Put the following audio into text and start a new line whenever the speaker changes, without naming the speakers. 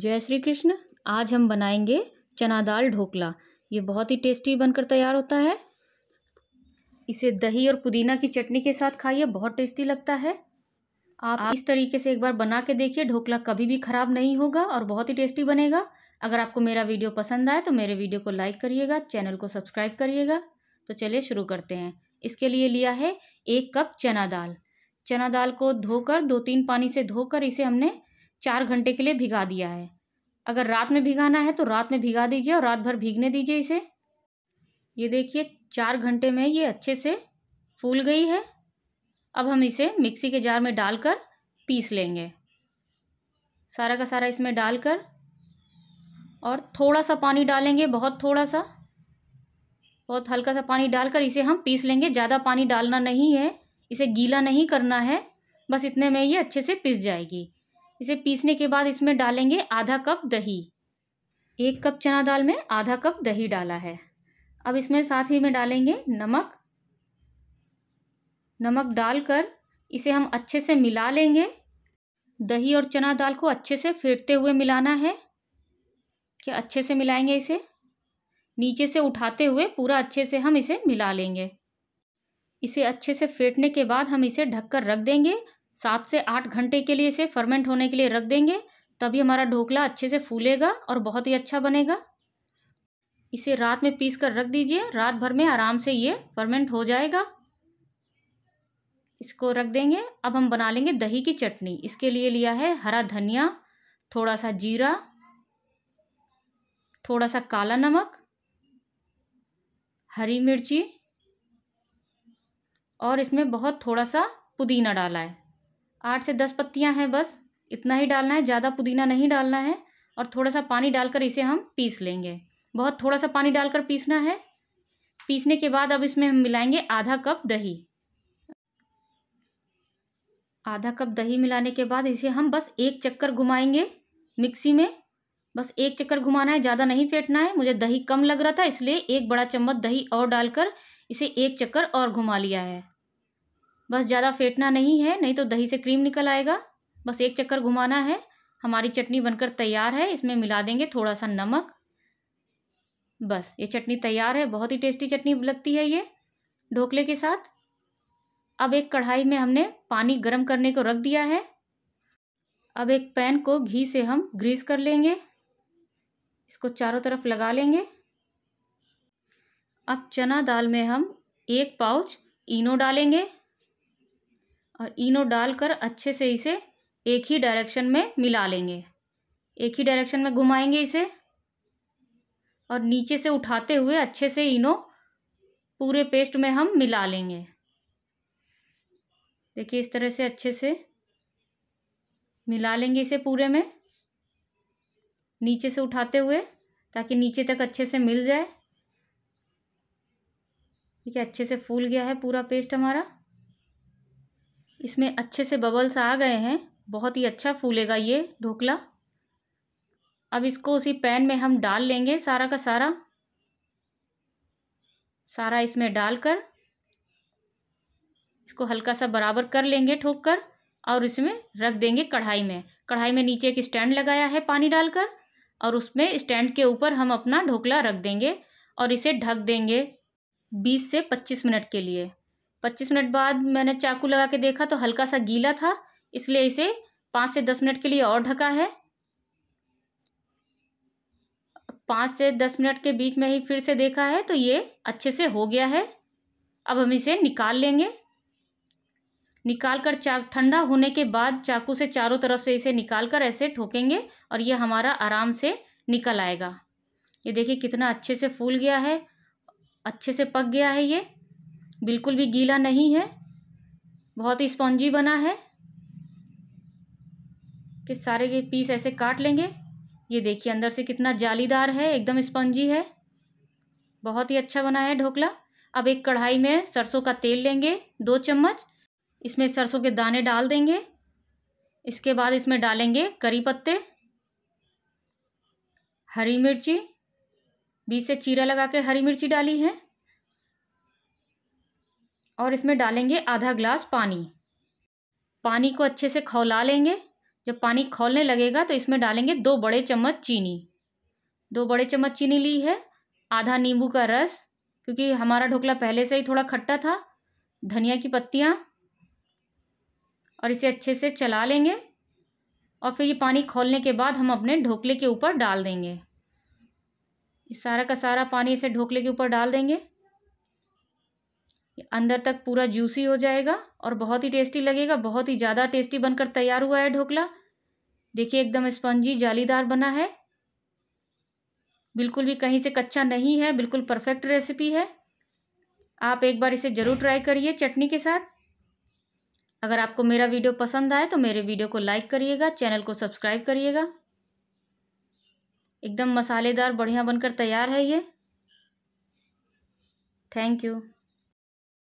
जय श्री कृष्ण आज हम बनाएंगे चना दाल ढोकला ये बहुत ही टेस्टी बनकर तैयार होता है इसे दही और पुदीना की चटनी के साथ खाइए बहुत टेस्टी लगता है आप, आप इस तरीके से एक बार बना के देखिए ढोकला कभी भी ख़राब नहीं होगा और बहुत ही टेस्टी बनेगा अगर आपको मेरा वीडियो पसंद आए तो मेरे वीडियो को लाइक करिएगा चैनल को सब्सक्राइब करिएगा तो चलिए शुरू करते हैं इसके लिए लिया है एक कप चना दाल चना दाल को धोकर दो तीन पानी से धोकर इसे हमने चार घंटे के लिए भिगा दिया है अगर रात में भिगाना है तो रात में भिगा दीजिए और रात भर भीगने दीजिए इसे ये देखिए चार घंटे में ये अच्छे से फूल गई है अब हम इसे मिक्सी के जार में डालकर पीस लेंगे सारा का सारा इसमें डालकर और थोड़ा सा पानी डालेंगे बहुत थोड़ा सा बहुत हल्का सा पानी डालकर इसे हम पीस लेंगे ज़्यादा पानी डालना नहीं है इसे गीला नहीं करना है बस इतने में ये अच्छे से पिस जाएगी इसे पीसने के बाद इसमें डालेंगे आधा कप दही एक कप चना दाल में आधा कप दही डाला है अब इसमें साथ ही में डालेंगे नमक नमक डालकर इसे हम अच्छे से मिला लेंगे दही और चना दाल को अच्छे से फेरते हुए मिलाना है कि अच्छे से मिलाएंगे इसे नीचे से उठाते हुए पूरा अच्छे से हम इसे मिला लेंगे इसे अच्छे से फेंटने के बाद हम इसे ढककर रख देंगे सात से आठ घंटे के लिए इसे फर्मेंट होने के लिए रख देंगे तभी हमारा ढोकला अच्छे से फूलेगा और बहुत ही अच्छा बनेगा इसे रात में पीस कर रख दीजिए रात भर में आराम से ये फर्मेंट हो जाएगा इसको रख देंगे अब हम बना लेंगे दही की चटनी इसके लिए लिया है हरा धनिया थोड़ा सा जीरा थोड़ा सा काला नमक हरी मिर्ची और इसमें बहुत थोड़ा सा पुदीना डाला है आठ से दस पत्तियां हैं बस इतना ही डालना है ज़्यादा पुदीना नहीं डालना है और थोड़ा सा पानी डालकर इसे हम पीस लेंगे बहुत थोड़ा सा पानी डालकर पीसना है पीसने के बाद अब इसमें हम मिलाएंगे आधा कप दही आधा कप दही मिलाने के बाद इसे हम बस एक चक्कर घुमाएंगे मिक्सी में बस एक चक्कर घुमाना है ज़्यादा नहीं फेंटना है मुझे दही कम लग रहा था इसलिए एक बड़ा चम्मच दही और डालकर इसे एक चक्कर और घुमा लिया है बस ज़्यादा फेंटना नहीं है नहीं तो दही से क्रीम निकल आएगा बस एक चक्कर घुमाना है हमारी चटनी बनकर तैयार है इसमें मिला देंगे थोड़ा सा नमक बस ये चटनी तैयार है बहुत ही टेस्टी चटनी लगती है ये ढोकले के साथ अब एक कढ़ाई में हमने पानी गर्म करने को रख दिया है अब एक पैन को घी से हम ग्रीस कर लेंगे इसको चारों तरफ लगा लेंगे अब चना दाल में हम एक पाउच इनो डालेंगे और इनो डालकर अच्छे से इसे एक ही डायरेक्शन में मिला लेंगे एक ही डायरेक्शन में घुमाएंगे इसे और नीचे से उठाते हुए अच्छे से इनो पूरे पेस्ट में हम मिला लेंगे देखिए इस तरह से अच्छे से मिला लेंगे इसे पूरे में नीचे से उठाते हुए ताकि नीचे तक अच्छे से मिल जाए ठीक है अच्छे से फूल गया है पूरा पेस्ट हमारा इसमें अच्छे से बबल्स आ गए हैं बहुत ही अच्छा फूलेगा ये ढोकला अब इसको उसी पैन में हम डाल लेंगे सारा का सारा सारा इसमें डालकर इसको हल्का सा बराबर कर लेंगे ठोक कर और इसमें रख देंगे कढ़ाई में कढ़ाई में नीचे एक स्टैंड लगाया है पानी डालकर और उसमें स्टैंड के ऊपर हम अपना ढोकला रख देंगे और इसे ढक देंगे 20 से 25 मिनट के लिए पच्चीस मिनट बाद मैंने चाकू लगा के देखा तो हल्का सा गीला था इसलिए इसे पाँच से दस मिनट के लिए और ढका है पाँच से दस मिनट के बीच में ही फिर से देखा है तो ये अच्छे से हो गया है अब हम इसे निकाल लेंगे निकाल कर चा ठंडा होने के बाद चाकू से चारों तरफ से इसे निकाल कर ऐसे ठोकेंगे और ये हमारा आराम से निकल आएगा ये देखिए कितना अच्छे से फूल गया है अच्छे से पक गया है ये बिल्कुल भी गीला नहीं है बहुत ही स्पॉन्जी बना है कि सारे के पीस ऐसे काट लेंगे ये देखिए अंदर से कितना जालीदार है एकदम स्पॉन्जी है बहुत ही अच्छा बना है ढोकला अब एक कढ़ाई में सरसों का तेल लेंगे दो चम्मच इसमें सरसों के दाने डाल देंगे इसके बाद इसमें डालेंगे करी पत्ते हरी मिर्ची बीच से चीरा लगा के हरी मिर्ची डाली है और इसमें डालेंगे आधा ग्लास पानी पानी को अच्छे से खौला लेंगे जब पानी खौलने लगेगा तो इसमें डालेंगे दो बड़े चम्मच चीनी दो बड़े चम्मच चीनी ली है आधा नींबू का रस क्योंकि हमारा ढोकला पहले से ही थोड़ा खट्टा था धनिया की पत्तियाँ और इसे अच्छे से चला लेंगे और फिर ये पानी खोलने के बाद हम अपने ढोकले के ऊपर डाल देंगे सारा का सारा पानी इसे ढोकले के ऊपर डाल देंगे अंदर तक पूरा जूसी हो जाएगा और बहुत ही टेस्टी लगेगा बहुत ही ज़्यादा टेस्टी बनकर तैयार हुआ है ढोकला देखिए एकदम स्पंजी जालीदार बना है बिल्कुल भी कहीं से कच्चा नहीं है बिल्कुल परफेक्ट रेसिपी है आप एक बार इसे ज़रूर ट्राई करिए चटनी के साथ अगर आपको मेरा वीडियो पसंद आए तो मेरे वीडियो को लाइक करिएगा चैनल को सब्सक्राइब करिएगा एकदम मसालेदार बढ़िया बनकर तैयार है ये थैंक यू